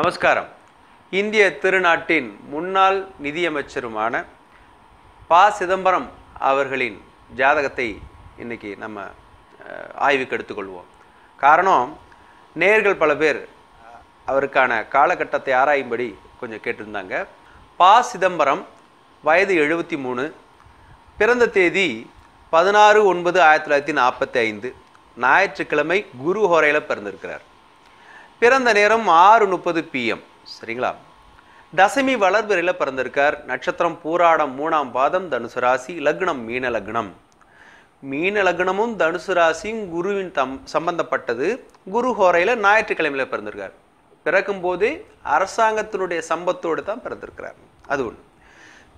நமஸ்காரம் இந்திய திருநாட்டின் முன்னாள் நிதியமைச்சருமான ப சிதம்பரம் அவர்களின் ஜாதகத்தை இன்றைக்கி நம்ம ஆய்வுக்கு எடுத்துக்கொள்வோம் காரணம் நேர்கள் பல பேர் அவருக்கான காலகட்டத்தை ஆராயும்படி கொஞ்சம் கேட்டிருந்தாங்க ப சிதம்பரம் வயது எழுபத்தி மூணு பிறந்த தேதி பதினாறு ஒன்பது ஆயிரத்தி தொள்ளாயிரத்தி நாற்பத்தி ஐந்து ஞாயிற்றுக்கிழமை குரு ஹோரையில் பிறந்திருக்கிறார் பிறந்த நேரம் ஆறு முப்பது பிஎம் சரிங்களா தசமி வளர்பிறையில் பிறந்திருக்கார் நட்சத்திரம் பூராடம் மூணாம் பாதம் தனுசு ராசி லக்னம் மீன லக்னம் மீன லக்னமும் தனுசு ராசியும் குருவின் தம் சம்பந்தப்பட்டது குரு ஹோரையில் ஞாயிற்றுக்கிழமையில் பிறந்திருக்கார் பிறக்கும்போது அரசாங்கத்தினுடைய சம்பத்தோடு தான் பிறந்திருக்கிறார் அது ஒன்று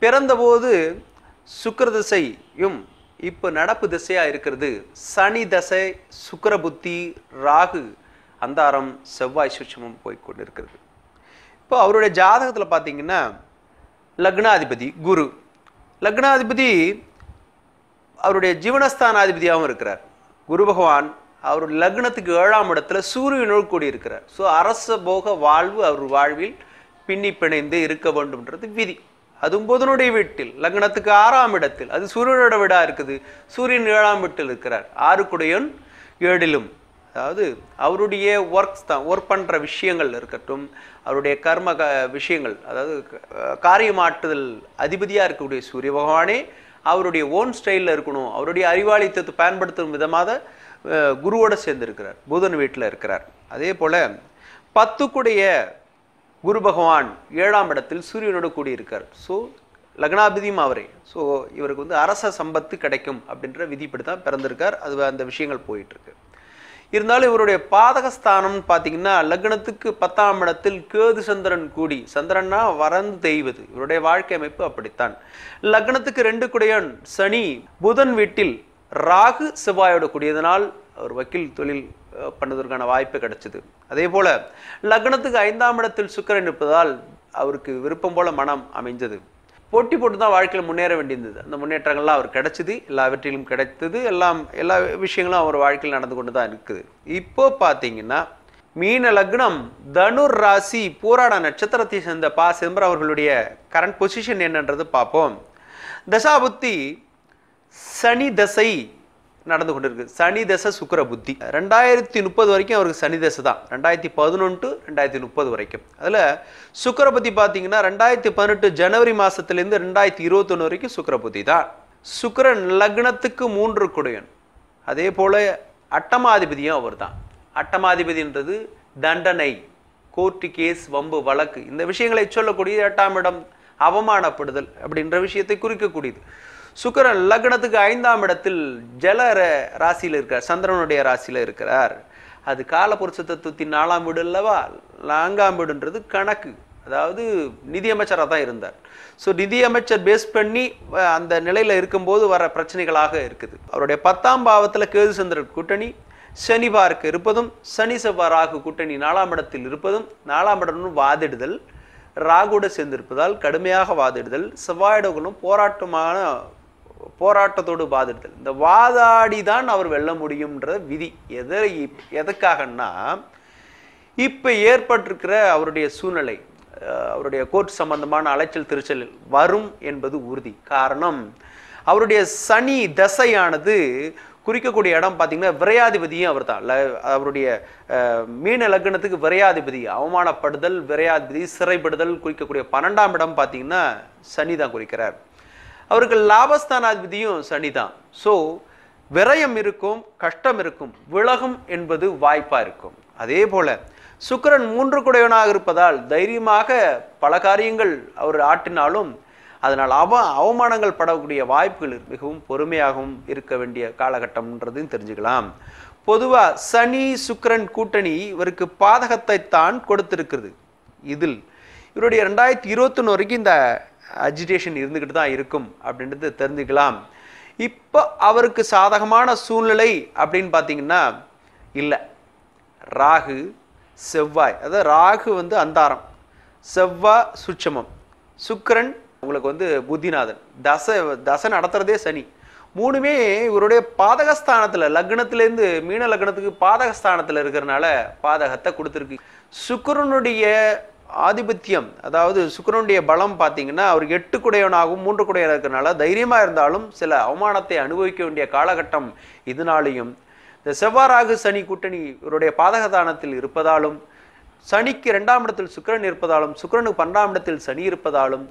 பிறந்தபோது சுக்கர திசையும் இப்போ நடப்பு திசையாக இருக்கிறது சனி தசை சுக்கர புத்தி ராகு அந்தாரம் செவ்வாய் சுட்சமும் போய் கொண்டு இருக்கிறது இப்போ அவருடைய ஜாதகத்தில் பார்த்தீங்கன்னா லக்னாதிபதி குரு லக்னாதிபதி அவருடைய ஜீவனஸ்தானாதிபதியாகவும் இருக்கிறார் குரு பகவான் அவர் லக்னத்துக்கு ஏழாம் இடத்துல சூரியனோடு கூடியிருக்கிறார் ஸோ அரச போக வாழ்வு அவர் வாழ்வில் பின்னி பிணைந்து இருக்க வேண்டும்ன்றது விதி அதுவும் புதனுடைய வீட்டில் லக்னத்துக்கு ஆறாம் இடத்தில் அது சூரியனோட வீடாக இருக்குது சூரியன் ஏழாம் வீட்டில் இருக்கிறார் குடையன் ஏழிலும் அதாவது அவருடைய ஒர்க்ஸ் தான் ஒர்க் பண்ணுற விஷயங்கள் இருக்கட்டும் அவருடைய கர்ம க விஷயங்கள் அதாவது காரியமாட்டுதல் அதிபதியாக இருக்கக்கூடிய சூரிய பகவானே அவருடைய ஓன் ஸ்டைலில் இருக்கணும் அவருடைய அறிவாளித்தத்தை பயன்படுத்தும் விதமாக குருவோட சேர்ந்திருக்கிறார் புதன் வீட்டில் இருக்கிறார் அதே போல் பத்துக்குடைய குரு பகவான் ஏழாம் இடத்தில் சூரியனோடு கூடியிருக்கார் ஸோ லக்னாபதியும் அவரே ஸோ இவருக்கு வந்து அரச சம்பத்து கிடைக்கும் அப்படின்ற விதிப்படி தான் பிறந்திருக்கார் அது அந்த விஷயங்கள் போயிட்டுருக்கு இருந்தாலும் இவருடைய பாதகஸ்தானம் பார்த்தீங்கன்னா லக்னத்துக்கு பத்தாம் இடத்தில் கேது சந்திரன் கூடி சந்திரன்னா வறந்து தெய்வது இவருடைய வாழ்க்கை அமைப்பு அப்படித்தான் லக்னத்துக்கு ரெண்டு குடையன் சனி புதன் வீட்டில் ராகு செவ்வாயோட கூடியதனால் அவர் வக்கீல் தொழில் பண்ணதற்கான வாய்ப்பு கிடைச்சது அதே போல லக்னத்துக்கு ஐந்தாம் இடத்தில் சுக்கரன் இருப்பதால் அவருக்கு விருப்பம் போல மனம் அமைஞ்சது போட்டி போட்டு தான் வாழ்க்கையில் முன்னேற வேண்டியிருந்தது அந்த முன்னேற்றங்கள்லாம் அவர் கிடைச்சிது எல்லாவற்றிலும் கிடைத்தது எல்லாம் எல்லா விஷயங்களும் அவர் வாழ்க்கையில் நடந்து கொண்டு தான் இருக்குது இப்போ பார்த்தீங்கன்னா மீன லக்னம் தனுர் ராசி போராட நட்சத்திரத்தை சேர்ந்த பா சிதம்பரம் அவர்களுடைய கரண்ட் பொசிஷன் என்னன்றது பார்ப்போம் தசாபுத்தி சனி தசை நடந்து கொண்டிருக்கு சனி தசை சுக்கர புத்தி ரெண்டாயிரத்தி முப்பது வரைக்கும் அவருக்கு சனி தசை தான் ரெண்டாயிரத்தி பதினொன்று ரெண்டாயிரத்தி முப்பது வரைக்கும் அதில் சுக்கர புத்தி பார்த்தீங்கன்னா ரெண்டாயிரத்தி பதினெட்டு ஜனவரி மாதத்துலேருந்து ரெண்டாயிரத்தி இருபத்தொன்று வரைக்கும் சுக்கர புத்தி தான் சுக்கரன் லக்னத்துக்கு மூன்று குடையன் அதே போல் அட்டமாதிபதியும் அவர் தான் அட்டமாதிபதின்றது தண்டனை கோர்ட்டு கேஸ் வம்பு வழக்கு இந்த விஷயங்களை சொல்லக்கூடிய எட்டாம் இடம் அவமானப்படுதல் அப்படின்ற விஷயத்தை குறிக்கக்கூடியது சுக்கர லக்னத்துக்கு ஐந்தாம் இடத்தில் ஜல ராசியில் இருக்கார் சந்திரனுடைய ராசியில் இருக்கிறார் அது காலபுருஷ தத்துவத்தின் நாலாம் வீடு அல்லவா நான்காம் வீடுன்றது கணக்கு அதாவது நிதியமைச்சராக தான் இருந்தார் ஸோ நிதியமைச்சர் பேஸ் பண்ணி அந்த நிலையில் இருக்கும்போது வர பிரச்சனைகளாக இருக்குது அவருடைய பத்தாம் பாவத்தில் கேது சந்திர கூட்டணி சனி பார்க்கு இருப்பதும் சனி செவ்வா ராகு கூட்டணி நாலாம் இடத்தில் இருப்பதும் நாலாம் இடம் வாதிடுதல் ராகுட சேர்ந்திருப்பதால் கடுமையாக வாதிடுதல் செவ்வாயிடங்களும் போராட்டமான போராட்டத்தோடு பாதிடுதல் இந்த வாதாடி தான் அவர் வெல்ல முடியும்ன்ற விதி எதை எதுக்காகன்னா இப்போ ஏற்பட்டிருக்கிற அவருடைய சூழ்நிலை அவருடைய கோர்ட் சம்பந்தமான அலைச்சல் திருச்சல் வரும் என்பது உறுதி காரணம் அவருடைய சனி தசையானது குறிக்கக்கூடிய இடம் பார்த்தீங்கன்னா விரையாதிபதியும் அவர் தான் அவருடைய மீன லக்னத்துக்கு விரையாதிபதி அவமானப்படுதல் விரையாதிபதி சிறைப்படுதல் குறிக்கக்கூடிய பன்னெண்டாம் இடம் பார்த்தீங்கன்னா சனி தான் குறிக்கிறார் அவர்கள் லாபஸ்தானாதிபதியும் சனிதான் ஸோ விரயம் இருக்கும் கஷ்டம் இருக்கும் விலகும் என்பது வாய்ப்பாக இருக்கும் அதே போல சுக்கரன் மூன்று குடையவனாக இருப்பதால் தைரியமாக பல காரியங்கள் அவர் ஆட்டினாலும் அதனால் அவ அவமானங்கள் படக்கூடிய வாய்ப்புகள் மிகவும் பொறுமையாகவும் இருக்க வேண்டிய காலகட்டம்ன்றதையும் தெரிஞ்சுக்கலாம் பொதுவாக சனி சுக்கரன் கூட்டணி இவருக்கு பாதகத்தை தான் கொடுத்திருக்கிறது இதில் இவருடைய ரெண்டாயிரத்தி இருபத்தொன்று வரைக்கும் இந்த அஜிடேஷன் இருந்துக்கிட்டு தான் இருக்கும் அப்படின்றது தெரிஞ்சுக்கலாம் இப்போ அவருக்கு சாதகமான சூழ்நிலை அப்படின்னு பார்த்தீங்கன்னா இல்லை ராகு செவ்வாய் அதாவது ராகு வந்து அந்தாரம் செவ்வாய் சுட்சமம் சுக்கரன் உங்களுக்கு வந்து புத்திநாதன் தசை தசை நடத்துகிறதே சனி மூணுமே இவருடைய பாதகஸ்தானத்தில் லக்னத்திலேருந்து மீன லக்னத்துக்கு பாதகஸ்தானத்தில் இருக்கிறனால பாதகத்தை கொடுத்துருக்கு சுக்கரனுடைய ஆதிபத்தியம் அதாவது சுக்கரனுடைய பலம் பார்த்தீங்கன்னா அவர் எட்டு குடையவனாகவும் மூன்று குடையனாக இருக்கிறனால தைரியமாக இருந்தாலும் சில அவமானத்தை அனுபவிக்க வேண்டிய காலகட்டம் இதனாலையும் இந்த செவ்வாறாகு சனி கூட்டணி இவருடைய பாதகதானத்தில் இருப்பதாலும் சனிக்கு ரெண்டாம் இடத்தில் சுக்கரன் இருப்பதாலும் சுக்கரனுக்கு பன்னெண்டாம் இடத்தில் சனி இருப்பதாலும்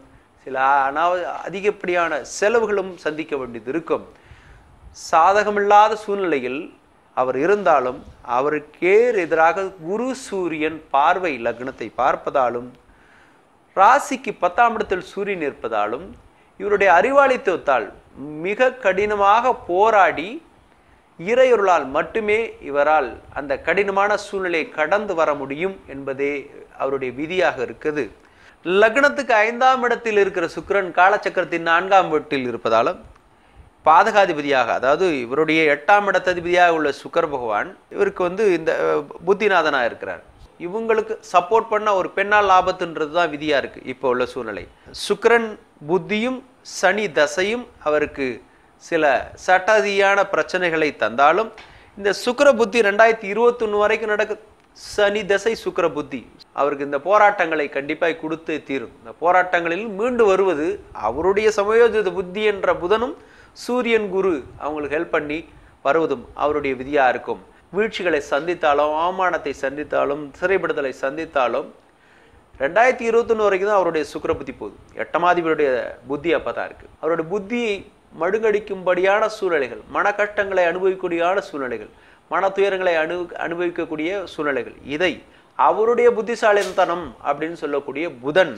சில அனாவ அதிகப்படியான செலவுகளும் சந்திக்க வேண்டியது இருக்கும் சாதகமில்லாத சூழ்நிலையில் அவர் இருந்தாலும் அவருக்கேர் எதிராக குரு சூரியன் பார்வை லக்னத்தை பார்ப்பதாலும் ராசிக்கு பத்தாம் இடத்தில் சூரியன் இருப்பதாலும் இவருடைய அறிவாளித்துவத்தால் மிக கடினமாக போராடி இறையொருளால் மட்டுமே இவரால் அந்த கடினமான சூழ்நிலையை கடந்து வர முடியும் என்பதே அவருடைய விதியாக இருக்குது லக்னத்துக்கு ஐந்தாம் இடத்தில் இருக்கிற சுக்கரன் காலச்சக்கரத்தின் நான்காம் வீட்டில் இருப்பதாலும் பாதகாதிபதியாக அதாவது இவருடைய எட்டாம் இடத்ததிபதியாக உள்ள சுக்கர் பகவான் இவருக்கு வந்து இந்த புத்திநாதனாக இருக்கிறார் இவங்களுக்கு சப்போர்ட் பண்ண ஒரு பெண்ணால் லாபத்துன்றது தான் விதியாக இருக்குது இப்போ உள்ள சூழ்நிலை சுக்கரன் புத்தியும் சனி தசையும் அவருக்கு சில சட்டதியான பிரச்சனைகளை தந்தாலும் இந்த சுக்கர புத்தி ரெண்டாயிரத்தி இருபத்தொன்று வரைக்கும் நடக்கும் சனி தசை சுக்கர புத்தி அவருக்கு இந்த போராட்டங்களை கண்டிப்பாக கொடுத்து தீரும் இந்த போராட்டங்களில் மீண்டு வருவது அவருடைய சமயோஜித புத்தி என்ற புதனும் சூரியன் குரு அவங்களுக்கு ஹெல்ப் பண்ணி வருவதும் அவருடைய விதியாக இருக்கும் வீழ்ச்சிகளை சந்தித்தாலும் அவமானத்தை சந்தித்தாலும் சிறைப்படுதலை சந்தித்தாலும் ரெண்டாயிரத்தி இருபத்தொன்று வரைக்கும் தான் அவருடைய சுக்கர புத்தி போகுது எட்டமாதிபதியுடைய புத்தி அப்போ தான் இருக்குது அவருடைய புத்தியை மடுங்கடிக்கும்படியான சூழ்நிலைகள் மன கஷ்டங்களை அனுபவிக்கூடியான சூழ்நிலைகள் மனத்துயரங்களை அனு அனுபவிக்கக்கூடிய சூழ்நிலைகள் இதை அவருடைய புத்திசாலித்தனம் அப்படின்னு சொல்லக்கூடிய புதன்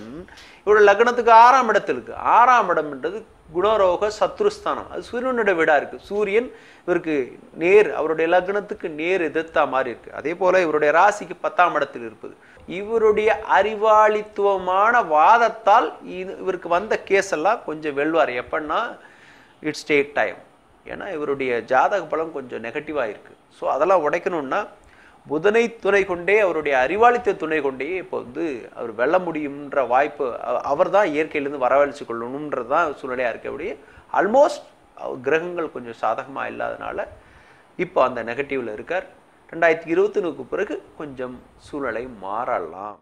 இவருடைய லக்னத்துக்கு ஆறாம் இடத்தில் இருக்குது ஆறாம் இடம்ன்றது குணரோக சத்ருஸ்தானம் அது சூரியனுடைய விடா இருக்குது சூரியன் இவருக்கு நேர் அவருடைய லக்னத்துக்கு நேர் எதிர்த்தா மாதிரி இருக்கு அதே போல் இவருடைய ராசிக்கு பத்தாம் இடத்தில் இருப்பது இவருடைய அறிவாளித்துவமான வாதத்தால் இது இவருக்கு வந்த கேஸ் எல்லாம் கொஞ்சம் வெல்வார் எப்படின்னா இட்ஸ் டேக் டைம் ஏன்னா இவருடைய ஜாதக பலம் கொஞ்சம் நெகட்டிவாக இருக்குது ஸோ அதெல்லாம் உடைக்கணும்னா புதனை துணை கொண்டே அவருடைய அறிவாளித்த துணை கொண்டே இப்போ வந்து அவர் வெல்ல முடியுன்ற வாய்ப்பு அவர் தான் இயற்கையிலேருந்து வரவழைச்சு கொள்ளணுன்றது தான் சூழ்நிலையாக இருக்கபடி ஆல்மோஸ்ட் கிரகங்கள் கொஞ்சம் சாதகமாக இல்லாதனால இப்போ அந்த நெகட்டிவில் இருக்கார் ரெண்டாயிரத்தி இருபத்தி பிறகு கொஞ்சம் சூழ்நிலை மாறலாம்